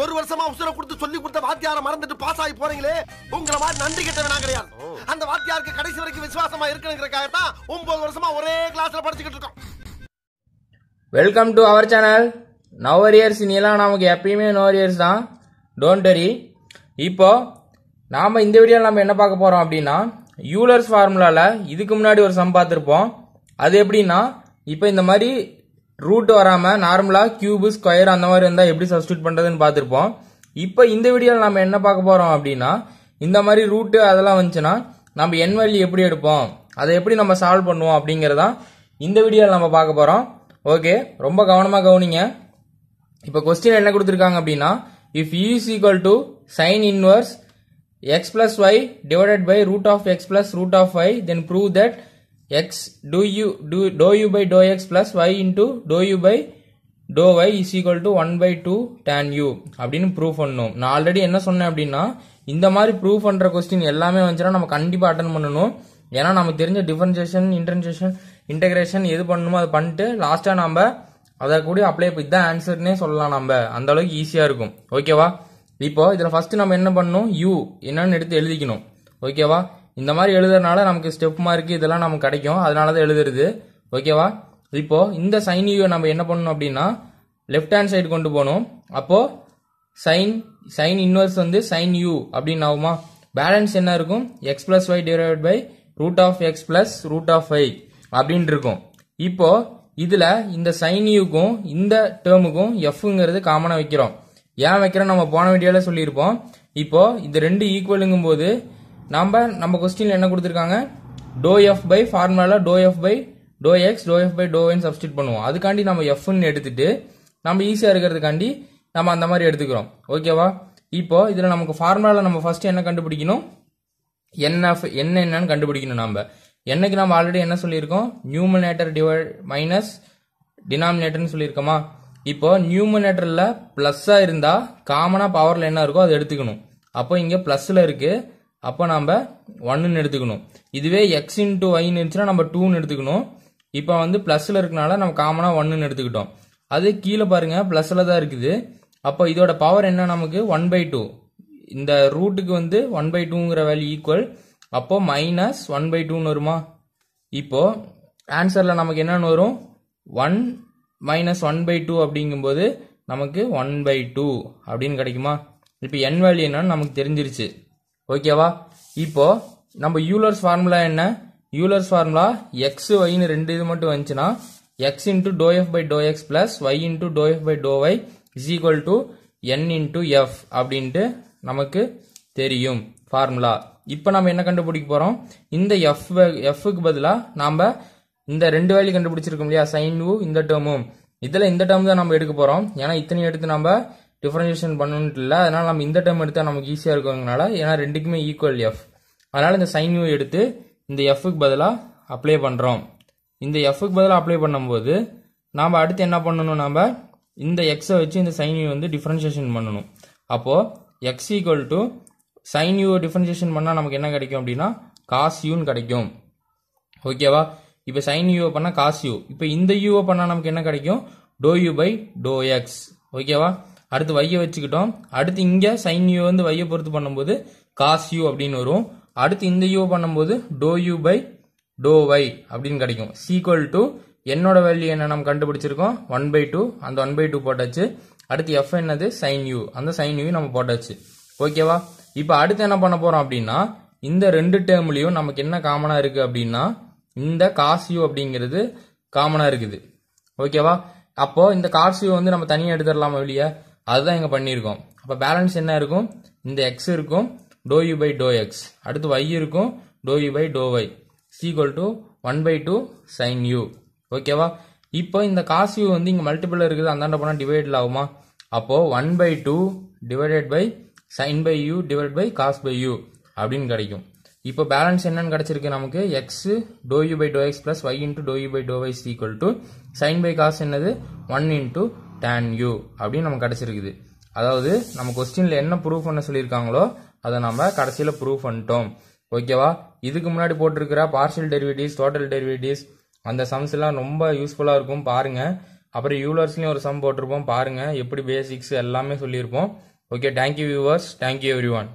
ஒரு வருஷமா உசுர கொடுத்து சொல்லி கொடுத்த வாத்தியார மறந்துட்டு பாஸ் ஆகி போறீங்களே உங்களை மாதிரி நன்றி கெட்டவனா கிடையாது அந்த வாத்தியாருக்கு கடைசி வரைக்கும் விசுவாசமா இருக்கணுங்கிறக்காக தான் ஒன்பது வருஷமா ஒரே கிளாஸ்ல படிச்சுக்கிட்டு இருக்கோம் வெல்கம் டு அவர் சேனல் நவர் இயர்ஸ் நீலாம் நமக்கு எப்பயுமே நோவர் இயர்ஸ் தான் டோன்ட் டரி இப்போ நாம் இந்த வீடியோவில் நம்ம என்ன பார்க்க போகிறோம் அப்படின்னா யூலர்ஸ் ஃபார்முலாவில் இதுக்கு முன்னாடி ஒரு சம் பார்த்துருப்போம் அது எப்படின்னா இப்போ இந்த மாதிரி ரூட் வராமல் நார்மலாக கியூபு ஸ்கொயர் அந்த மாதிரி இருந்தால் எப்படி சப்ஸ்டியூட் பண்ணுறதுன்னு பார்த்துருப்போம் இப்போ இந்த வீடியோவில் நம்ம என்ன பார்க்க போகிறோம் அப்படின்னா இந்த மாதிரி ரூட்டு அதெல்லாம் வந்துச்சுன்னா நம்ம என் வேல்யூ எப்படி எடுப்போம் அதை எப்படி நம்ம சால்வ் பண்ணுவோம் அப்படிங்கிறதான் இந்த வீடியோவில் நம்ம பார்க்க போகிறோம் ஓகே ரொம்ப கவனமாக கவனிங்க இப்போ கொஸ்டின் என்ன கொடுத்துருக்காங்க அப்படின்னா if u is equal to sine inverse x plus y divided by root of x plus root of y then prove that x do u do, do u by do x plus y into do u by do y is equal to one by two tan u அப்படின்னு proof பண்ணணும் நான் already என்ன சொன்னேன் அப்படின்னா இந்த மாதிரி prove பண்ணுற question எல்லாமே வந்துச்சுன்னா நம்ம கண்டிப்பாக அட்டன் பண்ணணும் ஏன்னா நமக்கு தெரிஞ்ச டிஃபரன்சியேஷன் இன்டர்ன்சேஷன் இன்டகிரேஷன் எது பண்ணணுமோ அதை பண்ணிட்டு லாஸ்ட்டாக நம்ம அதை கூட அப்ளை இதுதான் ஆன்சர்னே சொல்லலாம் நம்ம அந்த அளவுக்கு ஈஸியாக இருக்கும் ஓகேவா இப்போ இதில் ஃபஸ்ட்டு நம்ம என்ன பண்ணணும் யூ என்னன்னு எடுத்து எழுதிக்கணும் ஓகேவா இந்த மாதிரி எழுதுறதுனால நமக்கு ஸ்டெப் மார்க் இதெல்லாம் நமக்கு கிடைக்கும் அதனால தான் எழுதுறது ஓகேவா இப்போ இந்த சைன் யூவை நம்ம என்ன பண்ணணும் அப்படின்னா லெஃப்ட் ஹேண்ட் சைடு கொண்டு போகணும் அப்போ சைன் சைன் இன்வர்ஸ் வந்து சைன் யூ அப்படின்னு ஆகுமா பேலன்ஸ் என்ன இருக்கும் x plus y divide by root of x plus root of y அப்படின்ட்டு இருக்கும் இப்போ இதில் இந்த சைன் யூக்கும் இந்த டேர்முக்கும் எஃப்ங்கிறது காமனாக வைக்கிறோம் ஏன் வைக்கிறோம் நம்ம போன வீடியோல சொல்லியிருப்போம் இப்போ இது ரெண்டு ஈக்குவலுங்கும் போது நம்ம நம்ம கொஸ்டின்ல என்ன கொடுத்துருக்காங்க டோ எஃப் பை ஃபார்முலாவில் do f by do x do f by do substitute பண்ணுவோம் அதுக்காண்டி நம்ம எஃப்னு எடுத்துட்டு நம்ம ஈஸியாக இருக்கிறதுக்காண்டி நம்ம அந்த மாதிரி எடுத்துக்கிறோம் ஓகேவா இப்போ இதில் நமக்கு ஃபார்முலாவில் நம்ம ஃபர்ஸ்ட் என்ன கண்டுபிடிக்கணும் என்ன என்ன என்னன்னு கண்டுபிடிக்கணும் நம்ம என்னைக்கு நம்ம ஆல்ரெடி என்ன சொல்லியிருக்கோம் நியூமினேட்டர் டிவைட் மைனஸ் டினாமினேட்டர்னு சொல்லியிருக்கோமா இப்போ நியூமினேட்டர்ல ப்ளஸ்ஸாக இருந்தால் காமனாக பவரில் என்ன இருக்கோ அதை எடுத்துக்கணும் அப்போ இங்கே ப்ளஸ்ஸில் இருக்குது அப்போ நம்ம ஒன்றுன்னு எடுத்துக்கணும் இதுவே எக்ஸ் இன்ட்டு ஒய்னு இருந்துச்சுன்னா நம்ம டூன்னு எடுத்துக்கணும் இப்போ வந்து ப்ளஸில் இருக்கனால நம்ம காமனாக ஒன்றுன்னு எடுத்துக்கிட்டோம் அது கீழே பாருங்கள் ப்ளஸில் தான் இருக்குது அப்போ இதோட பவர் என்ன நமக்கு ஒன் பை டூ இந்த ரூட்டுக்கு வந்து ஒன் பை டூங்கிற வேல்யூ ஈக்குவல் அப்போது மைனஸ் ஒன் பை டூன்னு வருமா இப்போது ஆன்சரில் நமக்கு என்னென்னு வரும் one minus one by two அப்படிங்கும்போது நமக்கு ஒன் பை டூ அப்படின்னு கிடைக்குமா இப்போ என் வேல்யூ என்னன்னு நமக்கு தெரிஞ்சிருச்சு ஓகேவா இப்போ நம்ம யூலர்ஸ் ஃபார்முலா என்ன யூலர்ஸ் ஃபார்முலா எக்ஸ் ஒய்னு ரெண்டு இது மட்டும் வந்துச்சுன்னா x into do f by do x plus y into do f by do y is equal to n into f அப்படின்ட்டு நமக்கு தெரியும் ஃபார்முலா இப்போ நம்ம என்ன கண்டுபிடிக்க போகிறோம் இந்த எஃப் எஃப்க்கு பதிலாக நாம் இந்த ரெண்டு வேலையும் கண்டுபிடிச்சிருக்கோம் இல்லையா சைன் இந்த டேர்மும் இதில் இந்த டேர்ம் தான் நம்ம எடுக்க போகிறோம் ஏன்னா இத்தனையும் எடுத்து நம்ம டிஃபரன்ஷியேஷன் பண்ணணுன்ட்டு இல்லை அதனால் நம்ம இந்த டைம் எடுத்தால் நமக்கு ஈஸியாக இருக்கிறதுனால ஏன்னா ரெண்டுக்குமே ஈக்குவல் எஃப் அதனால் இந்த சைன் யூ எடுத்து இந்த எஃப்க்கு பதிலாக அப்ளை பண்ணுறோம் இந்த எஃப்க்கு பதிலாக அப்ளை பண்ணும்போது நாம் அடுத்து என்ன பண்ணணும் நாம் இந்த எக்ஸை வச்சு இந்த சைன் யூ வந்து டிஃப்ரென்ஷியேஷன் பண்ணணும் அப்போது x equal to sine u differentiation பண்ணால் நமக்கு என்ன கிடைக்கும் அப்படின்னா காஸ் யூன்னு கிடைக்கும் ஓகேவா இப்போ சைன் யூ பண்ணால் காஸ் யூ இப்போ இந்த யூவை பண்ணால் நமக்கு என்ன கிடைக்கும் do u by do x ஓகேவா அடுத்து வைய வச்சுக்கிட்டோம் அடுத்து இங்கே சைன் யூ வந்து வைய பொறுத்து பண்ணும்போது காஸ் யூ அப்படின்னு வரும் அடுத்து இந்த யூ பண்ணும்போது do u by do y அப்படின்னு கிடைக்கும் சீக்வல் டு என்னோட வேல்யூ என்ன நம்ம கண்டுபிடிச்சிருக்கோம் ஒன் பை டூ அந்த ஒன் பை டூ போட்டாச்சு அடுத்து எஃப் என்னது சைன் யூ அந்த சைன் யூ நம்ம போட்டாச்சு ஓகேவா இப்போ அடுத்து என்ன பண்ண போகிறோம் அப்படின்னா இந்த ரெண்டு டேர்ம்லயும் நமக்கு என்ன காமனாக இருக்குது அப்படின்னா இந்த காஸ் யூ அப்படிங்கிறது காமனாக இருக்குது ஓகேவா அப்போது இந்த காசியூ வந்து நம்ம தனியாக எடுத்துடலாமா வெளியே அதுதான் இங்கே பண்ணியிருக்கோம் அப்போ பேலன்ஸ் என்ன இருக்கும் இந்த எக்ஸ் இருக்கும் do u by do x அடுத்து ஒய் இருக்கும் do u by do y is equal to one by two sine u ஓகேவா இப்போ இந்த காசு யூ வந்து இங்கே மல்டிபிள் இருக்குது அந்தாண்ட போனால் டிவைடில் ஆகுமா அப்போது one by two divided by sine by u divide by cos by u அப்படின்னு கிடைக்கும் இப்போ பேலன்ஸ் என்னன்னு கிடச்சிருக்கு நமக்கு x do u by do x plus y into do u by do y equal to sine by cos என்னது one into tan u அப்படின்னு நமக்கு கிடச்சிருக்குது அதாவது நம்ம கொஸ்டினில் என்ன ப்ரூஃப் பண்ண சொல்லியிருக்காங்களோ அதை நம்ம கடைசியில் ப்ரூஃப் பண்ணிட்டோம் ஓகேவா இதுக்கு முன்னாடி போட்டிருக்கிற பார்சியல் டெரிவேட்டிவ்ஸ் டோட்டல் டெரிவேட்டிவ்ஸ் அந்த சம்ஸ் எல்லாம் ரொம்ப யூஸ்ஃபுல்லாக இருக்கும் பாருங்கள் அப்புறம் யூலர்ஸ்லேயும் ஒரு சம் போட்டிருப்போம் பாருங்கள் எப்படி பேசிக்ஸ் எல்லாமே சொல்லியிருப்போம் okay thank you viewers thank you every one